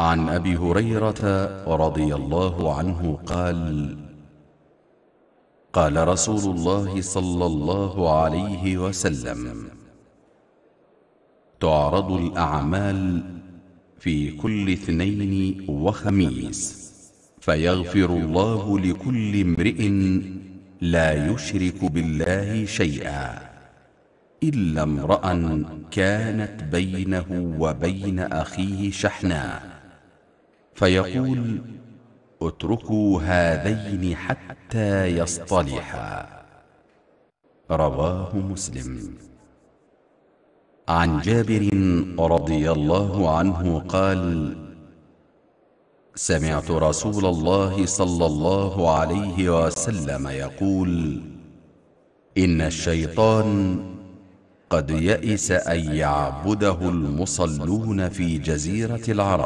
عن أبي هريرة رضي الله عنه قال قال رسول الله صلى الله عليه وسلم تعرض الأعمال في كل اثنين وخميس فيغفر الله لكل امرئ لا يشرك بالله شيئا إلا امرأ كانت بينه وبين أخيه شحناً فيقول اتركوا هذين حتى يصطلحا رواه مسلم عن جابر رضي الله عنه قال سمعت رسول الله صلى الله عليه وسلم يقول إن الشيطان قد يئس أن يعبده المصلون في جزيرة العرب